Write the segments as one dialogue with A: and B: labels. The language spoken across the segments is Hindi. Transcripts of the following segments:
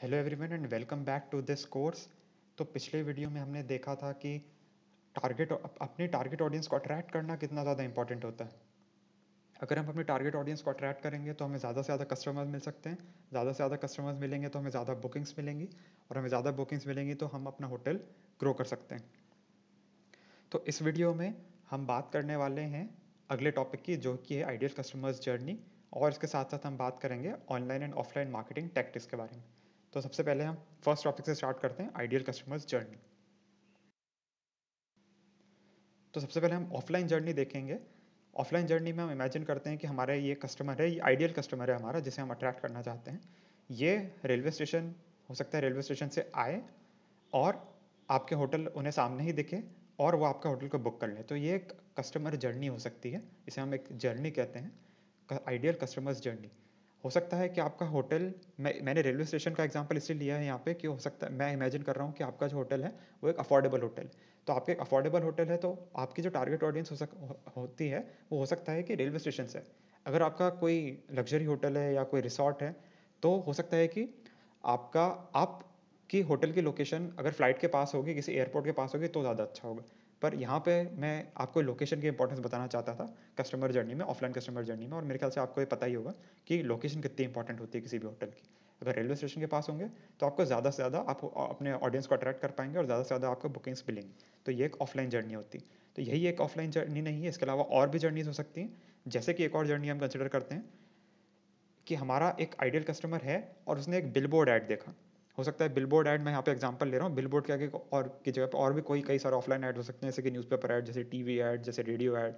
A: hello everyone and welcome back to this course तो पिछले वीडियो में हमने देखा था कि टारगेट अपने टारगेट ऑडियंस को अट्रैक्ट करना कितना ज़्यादा इंपॉर्टेंट होता है अगर हम अपने टारगेट ऑडियंस को अट्रैक्ट करेंगे तो हमें ज़्यादा से ज़्यादा कस्टमर्स मिल सकते हैं ज़्यादा से ज़्यादा कस्टमर्स मिलेंगे तो हमें ज़्यादा बुकिंग्स मिलेंगी और हमें ज़्यादा बुकिंग्स मिलेंगी तो हम अपना होटल ग्रो कर सकते हैं तो इस वीडियो में हम बात करने वाले हैं अगले टॉपिक की जो कि है आइडियल कस्टमर्स जर्नी और इसके साथ साथ हम बात करेंगे online and offline marketing tactics के बारे में तो सबसे पहले हम फर्स्ट टॉपिक से स्टार्ट करते हैं आइडियल कस्टमर्स जर्नी तो सबसे पहले हम ऑफलाइन जर्नी देखेंगे ऑफलाइन जर्नी में हम इमेजिन करते हैं कि हमारा ये कस्टमर है ये आइडियल कस्टमर है हमारा जिसे हम अट्रैक्ट करना चाहते हैं ये रेलवे स्टेशन हो सकता है रेलवे स्टेशन से आए और आपके होटल उन्हें सामने ही दिखे और वो आपका होटल को बुक कर लें तो ये एक कस्टमर जर्नी हो सकती है इसे हम एक जर्नी कहते हैं आइडियल कस्टमर्स जर्नी हो सकता है कि आपका होटल मैं मैंने रेलवे स्टेशन का एग्जांपल इसलिए लिया है यहाँ पे कि हो सकता है मैं इमेजिन कर रहा हूँ कि आपका जो होटल है वो एक अफोर्डेबल होटल तो आपके एक अफोर्डेबल होटल है तो आपकी जो टारगेट ऑडियंस हो सक हो, होती है वो हो सकता है कि रेलवे स्टेशन से अगर आपका कोई लग्जरी होटल है या कोई रिसॉर्ट है तो हो सकता है कि आपका आपकी होटल की लोकेशन अगर फ्लाइट के पास होगी किसी एयरपोर्ट के पास होगी तो ज़्यादा अच्छा होगा पर यहाँ पे मैं आपको लोकेशन की इंपॉर्टेंस बताना चाहता था कस्टमर जर्नी में ऑफलाइन कस्टमर जर्नी में और मेरे ख्याल से आपको ये पता ही होगा कि लोकेशन कितनी इंपॉर्टेंट होती है किसी भी होटल की अगर रेलवे स्टेशन के पास होंगे तो आपको ज़्यादा से ज़्यादा आप अपने ऑडियंस को अट्रैक्ट कर पाएंगे और ज़्यादा से ज़्यादा आपको बुकिंग्स मिलेंगी तो ये एक ऑफलाइन जर्नी होती तो यही एक ऑफलाइन जर्नी नहीं है इसके अलावा और भी जर्नीज हो सकती हैं जैसे कि एक और जर्नी हम कंसिडर करते हैं कि हमारा एक आइडियल कस्टमर है और उसने एक बिल बोर्ड ऐड देखा हो सकता है बिलबोर्ड ऐड मैं यहाँ पे एग्जांपल ले रहा हूँ बिलबोर्ड क्या और की जगह पर और भी कोई कई सारे ऑफलाइन ऐड हो सकते हैं जैसे कि न्यूज़पेपर ऐड जैसे टीवी ऐड जैसे रेडियो ऐड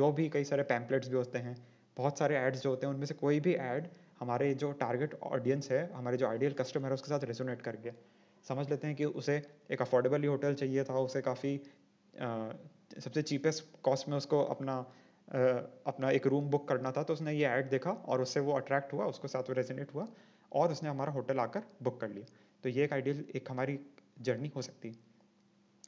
A: जो भी कई सारे पैम्पलेट्स भी होते हैं बहुत सारे ऐड्स जो होते हैं उनमें से कोई भी ऐड हमारे जो टारगेट ऑडियंस है हमारे जो आइडियल कस्टमर है उसके साथ रेजोनेट कर गया समझ लेते हैं कि उसे एक अफोर्डेबल ही होटल चाहिए था उसे काफ़ी सबसे चीपेस्ट कॉस्ट में उसको अपना अपना एक रूम बुक करना था तो उसने ये ऐड देखा और उससे वो अट्रैक्ट हुआ उसके साथ वो रेजोनेट हुआ और उसने हमारा होटल आकर बुक कर लिया तो ये एक आइडियल एक हमारी जर्नी हो सकती है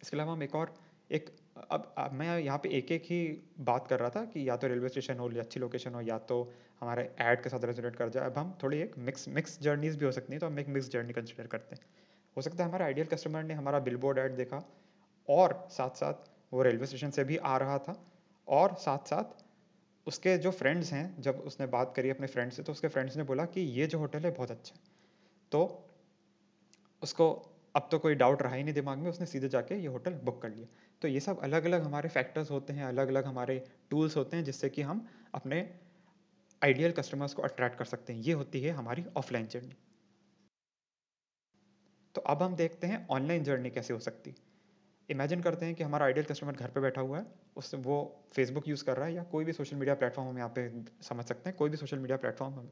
A: इसके अलावा हम एक और एक अब, अब मैं यहाँ पे एक एक ही बात कर रहा था कि या तो रेलवे स्टेशन हो या अच्छी लोकेशन हो या तो हमारे ऐड के साथ रेजोनेट कर जाए अब हम थोड़ी एक मिक्स मिक्स जर्नीज भी हो सकती हैं तो हम एक मिक्स जर्नी कंसिडर करते हैं हो सकता है हमारा आइडियल कस्टमर ने हमारा बिल बोर्ड ऐड देखा और साथ साथ वो रेलवे स्टेशन से भी आ रहा था और साथ साथ उसके जो फ्रेंड्स हैं जब उसने बात करी अपने फ्रेंड से तो उसके फ्रेंड्स ने बोला कि ये जो होटल है बहुत अच्छा है तो उसको अब तो कोई डाउट रहा ही नहीं दिमाग में उसने सीधे जाके ये होटल बुक कर लिया तो ये सब अलग अलग हमारे फैक्टर्स होते हैं अलग अलग हमारे टूल्स होते हैं जिससे कि हम अपने आइडियल कस्टमर्स को अट्रैक्ट कर सकते हैं ये होती है हमारी ऑफलाइन जर्नी तो अब हम देखते हैं ऑनलाइन जर्नी कैसे हो सकती है इमेजिन करते हैं कि हमारा आइडियल कस्टमर घर पे बैठा हुआ है उससे वो फेसबुक यूज़ कर रहा है या कोई भी सोशल मीडिया प्लेटफॉर्म हम यहाँ पे समझ सकते हैं कोई भी सोशल मीडिया प्लेटफॉर्म हम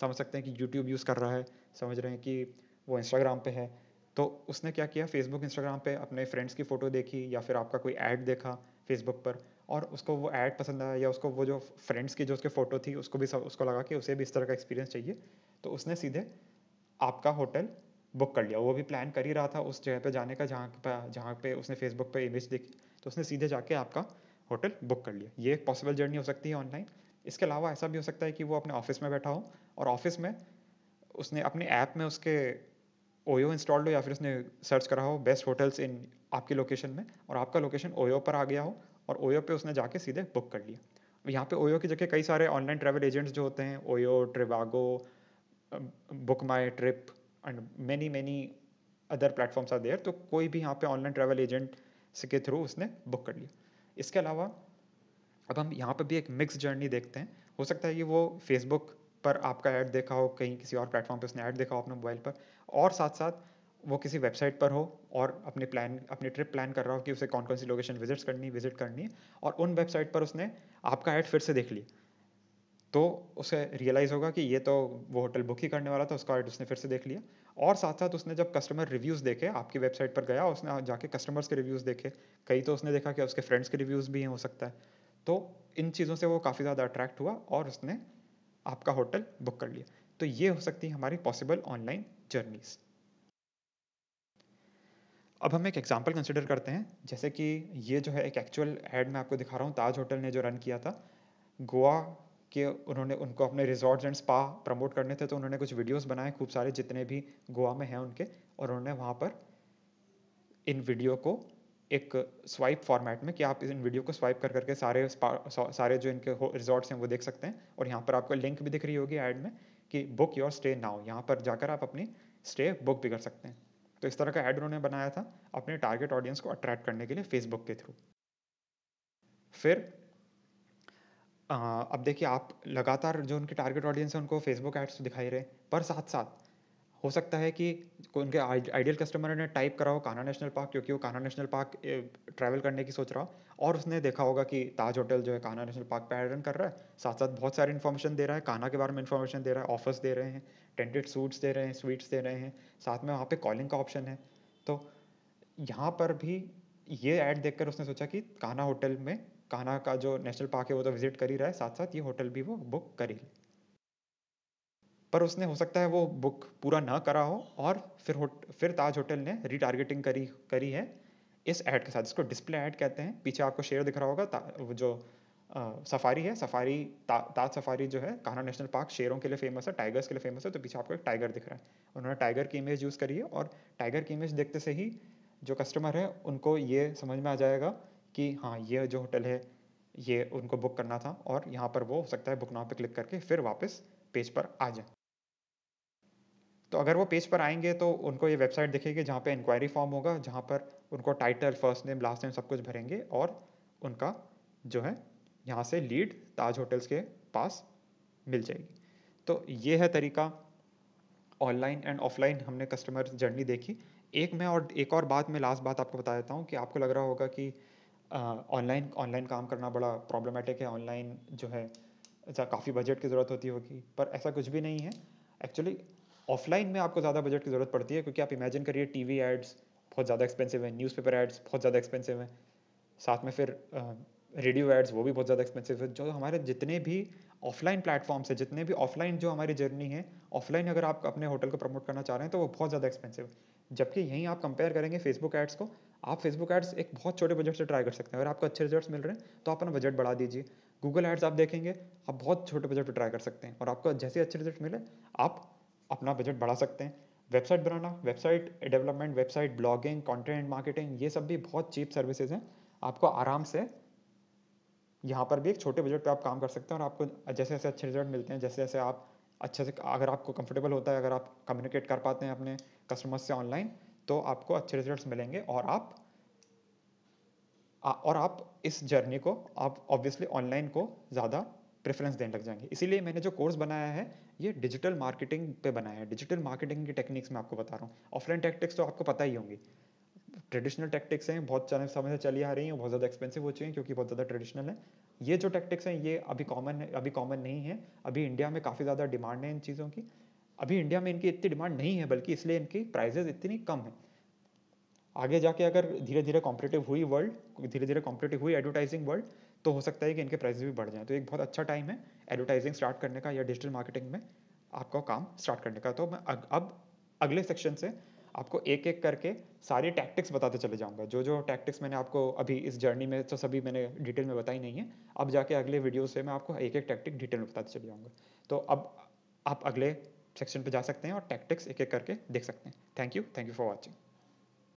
A: समझ सकते हैं कि यूट्यूब यूज़ कर रहा है समझ रहे हैं कि वो इंस्टाग्राम पे है तो उसने क्या किया फेसबुक इंस्टाग्राम पे अपने फ्रेंड्स की फ़ोटो देखी या फिर आपका कोई ऐड देखा फेसबुक पर और उसको वो ऐड पसंद आया या उसको वो जो फ्रेंड्स की जो उसके फ़ोटो थी उसको भी उसको लगा कि उसे भी इस तरह का एक्सपीरियंस चाहिए तो उसने सीधे आपका होटल बुक कर लिया वो भी प्लान कर ही रहा था उस जगह पे जाने का जहाँ पे जहाँ पे उसने फेसबुक पे इमेज देखी तो उसने सीधे जाके आपका होटल बुक कर लिया ये एक पॉसिबल जर्नी हो सकती है ऑनलाइन इसके अलावा ऐसा भी हो सकता है कि वो अपने ऑफिस में बैठा हो और ऑफिस में उसने अपने ऐप में उसके ओयो इंस्टॉल्ड हो या फिर उसने सर्च करा हो बेस्ट होटल्स इन आपकी लोकेशन में और आपका लोकेशन ओयो पर आ गया हो और ओयो पे उसने जाके सीधे बुक कर लिया यहाँ पे ओयो की जगह कई सारे ऑनलाइन ट्रैवल एजेंट्स जो होते हैं OYO Trivago Book My Trip and many many other platforms are there तो कोई भी यहाँ पे ऑनलाइन ट्रैवल एजेंट के थ्रू उसने बुक कर लिया इसके अलावा अब हम यहाँ पे भी एक मिक्स जर्नी देखते हैं हो सकता है कि वो फेसबुक पर आपका ऐड देखा हो कहीं किसी और प्लेटफॉर्म पे उसने ऐड देखा हो अपने मोबाइल पर और साथ साथ वो किसी वेबसाइट पर हो और अपने प्लान अपने ट्रिप प्लान कर रहा हो कि उसे कौन कौन सी लोकेशन विजिट्स करनी विजिट करनी है और उन वेबसाइट पर उसने आपका ऐड फिर से देख लिया तो उसे रियलाइज़ होगा कि ये तो वो होटल बुक ही करने वाला था उसका उसने फिर से देख लिया और साथ साथ उसने जब कस्टमर रिव्यूज़ देखे आपकी वेबसाइट पर गया उसने जाके कस्टमर्स के रिव्यूज़ देखे कई तो उसने देखा कि उसके फ्रेंड्स के रिव्यूज़ भी हैं हो सकता है तो इन चीज़ों से वो काफ़ी ज़्यादा अट्रैक्ट हुआ और उसने आपका होटल बुक कर लिया तो ये हो सकती है हमारी पॉसिबल ऑनलाइन जर्नीज़ अब हम एक एग्जाम्पल कंसिडर करते हैं जैसे कि ये जो है एक एक्चुअल एड मैं आपको दिखा रहा हूँ ताज होटल ने जो रन किया था गोवा कि उन्होंने उनको अपने रिजॉर्ट्स एंड स्पा प्रमोट करने थे तो उन्होंने कुछ वीडियोस बनाए खूब सारे जितने भी गोवा में हैं उनके और उन्होंने वहाँ पर इन वीडियो को एक स्वाइप फॉर्मेट में कि आप इन वीडियो को स्वाइप कर करके सारे सारे जो इनके रिजॉर्ट्स हैं वो देख सकते हैं और यहाँ पर आपको लिंक भी दिख रही होगी ऐड में कि बुक योर स्टे नाउ यहाँ पर जाकर आप अपनी स्टे बुक भी कर सकते हैं तो इस तरह का ऐड उन्होंने बनाया था अपने टारगेट ऑडियंस को अट्रैक्ट करने के लिए फेसबुक के थ्रू फिर अब देखिए आप लगातार जो उनके टारगेट ऑडियंस है उनको फेसबुक एड्स दिखाई रहे पर साथ साथ हो सकता है कि उनके आइडियल कस्टमर ने टाइप करा हो कान्हा नेशनल पार्क क्योंकि वो कान्हा नेशनल पार्क ट्रैवल करने की सोच रहा हो और उसने देखा होगा कि ताज होटल जो है कान्हा नेशनल पार्क पर आयरन कर रहा है साथ साथ बहुत सारी इन्फॉर्मेशन दे रहा है कान्हा के बारे में इन्फॉर्मेशन दे रहा है ऑफर्स दे रहे हैं टेंटेड सूट्स दे रहे हैं स्वीट्स दे रहे हैं साथ में वहाँ पर कॉलिंग का ऑप्शन है तो यहाँ पर भी ये ऐड देखकर उसने सोचा कि कान्हा होटल में कान्हा का जो नेशनल पार्क है वो तो विजिट कर ही रहा है साथ साथ ये होटल भी वो बुक कर ही पर उसने हो सकता है वो बुक पूरा ना करा हो और फिर होट फिर ताज होटल ने रिटारगेटिंग करी करी है इस ऐड के साथ इसको डिस्प्ले ऐड कहते हैं पीछे आपको शेयर दिख रहा होगा वो जो आ, सफारी है सफारी ता, ताज सफारी जो है कान्हा नेशनल पार्क शेरों के लिए फेमस है टाइगर्स के लिए फेमस है तो पीछे आपको एक टाइगर दिख रहा है उन्होंने टाइगर की इमेज यूज़ करी है और टाइगर की इमेज देखते से ही जो कस्टमर है उनको ये समझ में आ जाएगा कि हाँ ये जो होटल है ये उनको बुक करना था और यहाँ पर वो हो सकता है बुक नाउ पे क्लिक करके फिर वापस पेज पर आ जाए तो अगर वो पेज पर आएंगे तो उनको ये वेबसाइट दिखेगी जहाँ पे इंक्वायरी फॉर्म होगा जहाँ पर उनको title first name last name सब कुछ भरेंगे और उनका जो है यहाँ से लीड ताज होटल्स के पास मिल जाएगी तो ये है तरीका ऑनलाइन एंड ऑफलाइन हमने कस्टमर जर्नी देखी एक मैं और एक और बात मैं लास्ट बात आपको बता देता हूँ कि आपको लग रहा होगा कि ऑनलाइन ऑनलाइन काम करना बड़ा प्रॉब्लमेटिक है ऑनलाइन जो है काफ़ी बजट की ज़रूरत होती होगी पर ऐसा कुछ भी नहीं है एक्चुअली ऑफलाइन में आपको ज़्यादा बजट की ज़रूरत पड़ती है क्योंकि आप इमेजिन करिए टी वी एड्स बहुत ज़्यादा एक्सपेंसिव है न्यूज़पेपर एड्स बहुत ज़्यादा एक्सपेंसिव हैं साथ में फिर रेडियो एड्स वो भी बहुत ज़्यादा एक्सपेंसिव है जो हमारे जितने भी ऑफलाइन प्लेटफॉर्म्स है जितने भी ऑफलाइन जो हमारी जर्नी है ऑफलाइन अगर आप अपने होटल को प्रमोट करना चाह रहे हैं तो वो बहुत ज़्यादा एक्सपेंसिव जबकि यहीं आप कंपेयर करेंगे फेसबुक एड्स को आप फेसबुक एड्स एक बहुत छोटे बजट से ट्राई कर सकते हैं अगर आपको अच्छे रिजल्ट मिल रहे हैं तो आप अपना बजट बढ़ा दीजिए गूगल एड्स आप देखेंगे आप बहुत छोटे बजट पर ट्राई कर सकते हैं और आपको जैसे अच्छे रिजल्ट मिले आप अपना बजट बढ़ा सकते हैं वेबसाइट बनाना website development website blogging content marketing ये सब भी बहुत चीप सर्विसेज हैं आपको आराम से यहाँ पर भी एक छोटे बजट पे आप काम कर सकते हैं और आपको जैसे जैसे अच्छे रिजल्ट मिलते हैं जैसे जैसे आप अच्छे से अगर आपको कंफर्टेबल होता है अगर आप कम्युनिकेट कर पाते हैं अपने कस्टमर्स से ऑनलाइन तो आपको अच्छे रिजल्ट्स मिलेंगे और आप और आप इस जर्नी को आप ऑब्वियसली ऑनलाइन को ज़्यादा प्रेफरेंस देने लग जाएंगे इसीलिए मैंने जो कोर्स बनाया है ये डिजिटल मार्केटिंग पे बनाया है डिजिटल मार्केटिंग की टेक्निक्स मैं आपको बता रहा हूँ ऑफलाइन टैक्टिक्स तो आपको पता ही होंगी ट्रेडिशनल टैक्टिक्स हैं बहुत चले समय से चली आ रही हैं बहुत ज़्यादा एक्सपेंसिव हो चुकी हैं क्योंकि बहुत ज़्यादा ट्रेडिशनल है ये जो टैक्टिक्स हैं ये अभी कॉमन अभी कॉमन नहीं है अभी इंडिया में काफ़ी ज़्यादा डिमांड है इन चीज़ों की अभी इंडिया में इनकी इतनी डिमांड नहीं है बल्कि इसलिए इनकी प्राइजेज इतनी कम है आगे जाके अगर धीरे धीरे कॉम्पिटेटिव हुई वर्ल्ड धीरे धीरे कॉम्पिटेटिव हुई एडवर्टाइजिंग वर्ल्ड तो हो सकता है कि इनके प्राइस भी बढ़ जाएँ तो एक बहुत अच्छा टाइम है एडवर्टाइजिंग स्टार्ट करने का या डिजिटल मार्केटिंग में आपका काम स्टार्ट करने का तो मैं अग, अब अगले सेक्शन से आपको एक एक करके सारी टैक्टिक्स बताते चले जाऊंगा जो जो टैक्टिक्स मैंने आपको अभी इस जर्नी में तो सभी मैंने डिटेल में बताई नहीं है अब जाके अगले वीडियो से मैं आपको एक एक टैक्टिक डिटेल में बताते चले जाऊंगा तो अब आप अगले सेक्शन पर जा सकते हैं और टैक्टिक्स एक एक करके देख सकते हैं thank you thank you for watching